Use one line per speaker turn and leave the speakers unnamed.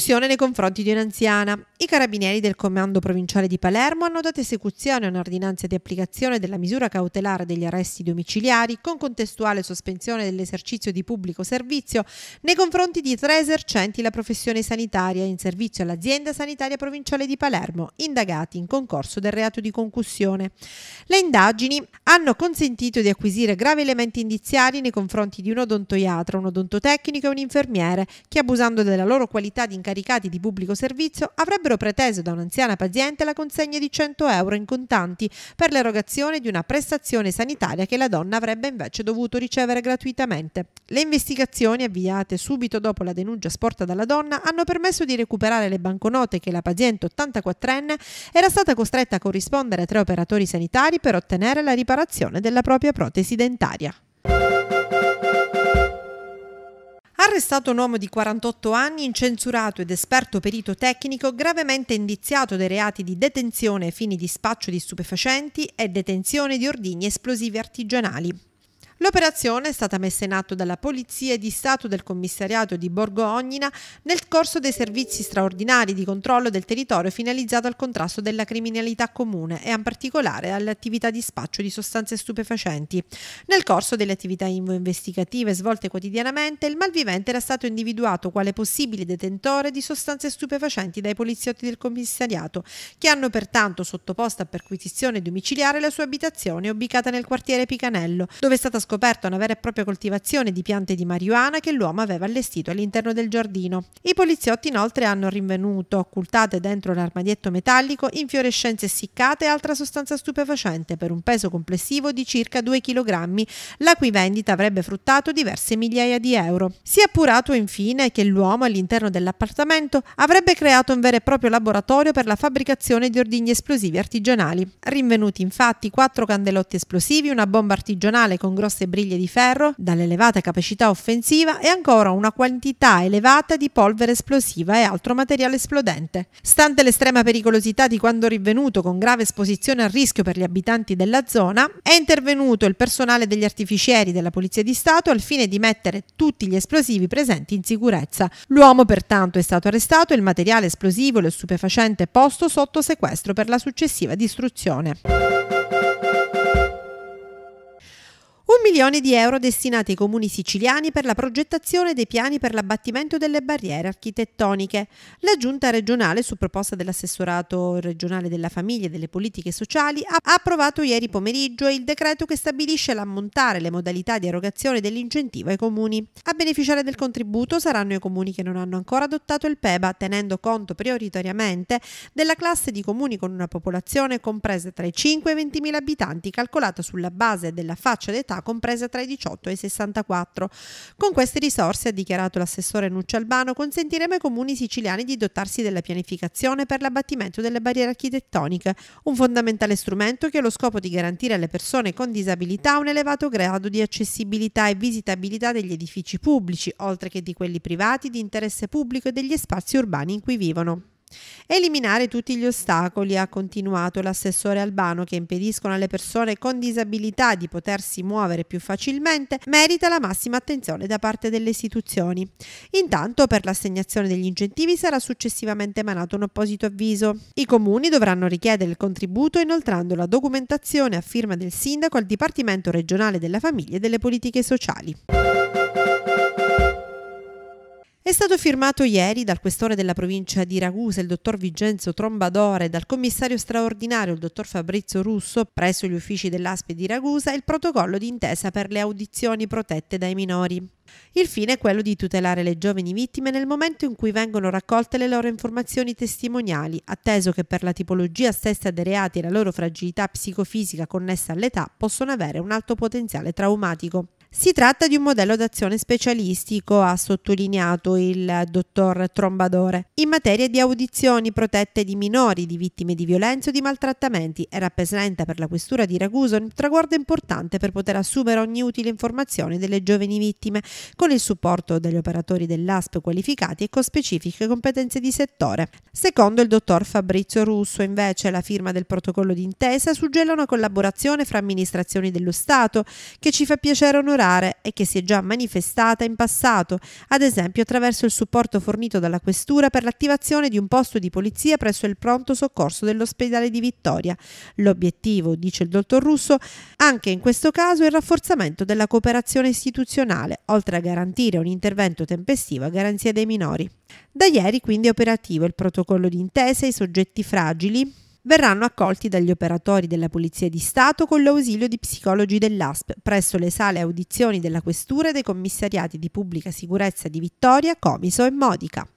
Estorsione nei confronti di un'anziana. I carabinieri del comando provinciale di Palermo hanno dato esecuzione a un'ordinanza di applicazione della misura cautelare degli arresti domiciliari con contestuale sospensione dell'esercizio di pubblico servizio nei confronti di tre esercenti la professione sanitaria in servizio all'azienda sanitaria provinciale di Palermo, indagati in concorso del reato di concussione. Le indagini hanno consentito di acquisire gravi elementi indiziari nei confronti di un odontoiatra, un odontotecnico e un infermiere che abusando della loro qualità di incarico caricati di pubblico servizio avrebbero preteso da un'anziana paziente la consegna di 100 euro in contanti per l'erogazione di una prestazione sanitaria che la donna avrebbe invece dovuto ricevere gratuitamente. Le investigazioni avviate subito dopo la denuncia sporta dalla donna hanno permesso di recuperare le banconote che la paziente 84enne era stata costretta a corrispondere a tre operatori sanitari per ottenere la riparazione della propria protesi dentaria. Arrestato un uomo di 48 anni, incensurato ed esperto perito tecnico, gravemente indiziato dei reati di detenzione ai fini di spaccio di stupefacenti e detenzione di ordigni esplosivi artigianali. L'operazione è stata messa in atto dalla Polizia di Stato del Commissariato di Borgo Ognina nel corso dei servizi straordinari di controllo del territorio finalizzato al contrasto della criminalità comune e in particolare alle attività di spaccio di sostanze stupefacenti. Nel corso delle attività investigative svolte quotidianamente, il malvivente era stato individuato quale possibile detentore di sostanze stupefacenti dai poliziotti del commissariato, che hanno pertanto sottoposto a perquisizione domiciliare la sua abitazione ubicata nel quartiere Picanello, dove è stata scoperta scoperto una vera e propria coltivazione di piante di marijuana che l'uomo aveva allestito all'interno del giardino. I poliziotti inoltre hanno rinvenuto, occultate dentro l'armadietto metallico, infiorescenze essiccate e altra sostanza stupefacente per un peso complessivo di circa 2 kg, la cui vendita avrebbe fruttato diverse migliaia di euro. Si è appurato infine che l'uomo all'interno dell'appartamento avrebbe creato un vero e proprio laboratorio per la fabbricazione di ordigni esplosivi artigianali. Rinvenuti infatti quattro candelotti esplosivi, una bomba artigianale con grosse grosse briglie di ferro, dall'elevata capacità offensiva e ancora una quantità elevata di polvere esplosiva e altro materiale esplodente. Stante l'estrema pericolosità di quando rinvenuto con grave esposizione al rischio per gli abitanti della zona, è intervenuto il personale degli artificieri della Polizia di Stato al fine di mettere tutti gli esplosivi presenti in sicurezza. L'uomo pertanto è stato arrestato e il materiale esplosivo e lo stupefacente posto sotto sequestro per la successiva distruzione milione di euro destinati ai comuni siciliani per la progettazione dei piani per l'abbattimento delle barriere architettoniche. La Giunta regionale, su proposta dell'assessorato regionale della famiglia e delle politiche sociali, ha approvato ieri pomeriggio il decreto che stabilisce l'ammontare e le modalità di erogazione dell'incentivo ai comuni. A beneficiare del contributo saranno i comuni che non hanno ancora adottato il PEBA, tenendo conto prioritariamente della classe di comuni con una popolazione compresa tra i 5 e i 20 mila abitanti, calcolata sulla base della faccia d'età con compresa tra i 18 e i 64. Con queste risorse, ha dichiarato l'assessore Nuccio Albano, consentiremo ai comuni siciliani di dotarsi della pianificazione per l'abbattimento delle barriere architettoniche, un fondamentale strumento che ha lo scopo di garantire alle persone con disabilità un elevato grado di accessibilità e visitabilità degli edifici pubblici, oltre che di quelli privati di interesse pubblico e degli spazi urbani in cui vivono. Eliminare tutti gli ostacoli, ha continuato l'assessore Albano, che impediscono alle persone con disabilità di potersi muovere più facilmente, merita la massima attenzione da parte delle istituzioni. Intanto per l'assegnazione degli incentivi sarà successivamente emanato un apposito avviso. I comuni dovranno richiedere il contributo inoltrando la documentazione a firma del sindaco al Dipartimento regionale della famiglia e delle politiche sociali. È stato firmato ieri dal questore della provincia di Ragusa, il dottor Vincenzo Trombadore, e dal commissario straordinario, il dottor Fabrizio Russo, presso gli uffici dell'ASPE di Ragusa, il protocollo d'intesa per le audizioni protette dai minori. Il fine è quello di tutelare le giovani vittime nel momento in cui vengono raccolte le loro informazioni testimoniali, atteso che per la tipologia stessa dei reati e la loro fragilità psicofisica connessa all'età possono avere un alto potenziale traumatico. Si tratta di un modello d'azione specialistico, ha sottolineato il dottor Trombadore, in materia di audizioni protette di minori, di vittime di violenza o di maltrattamenti e rappresenta per la questura di Ragusa un traguardo importante per poter assumere ogni utile informazione delle giovani vittime, con il supporto degli operatori dell'ASP qualificati e con specifiche competenze di settore. Secondo il dottor Fabrizio Russo, invece, la firma del protocollo d'intesa suggella una collaborazione fra amministrazioni dello Stato che ci fa piacere onorare migliorare e che si è già manifestata in passato, ad esempio attraverso il supporto fornito dalla Questura per l'attivazione di un posto di polizia presso il pronto soccorso dell'ospedale di Vittoria. L'obiettivo, dice il dottor Russo, anche in questo caso è il rafforzamento della cooperazione istituzionale, oltre a garantire un intervento tempestivo a garanzia dei minori. Da ieri quindi è operativo il protocollo d'intesa ai soggetti fragili verranno accolti dagli operatori della Polizia di Stato con l'ausilio di psicologi dell'ASP presso le sale audizioni della Questura e dei commissariati di pubblica sicurezza di Vittoria, Comiso e Modica.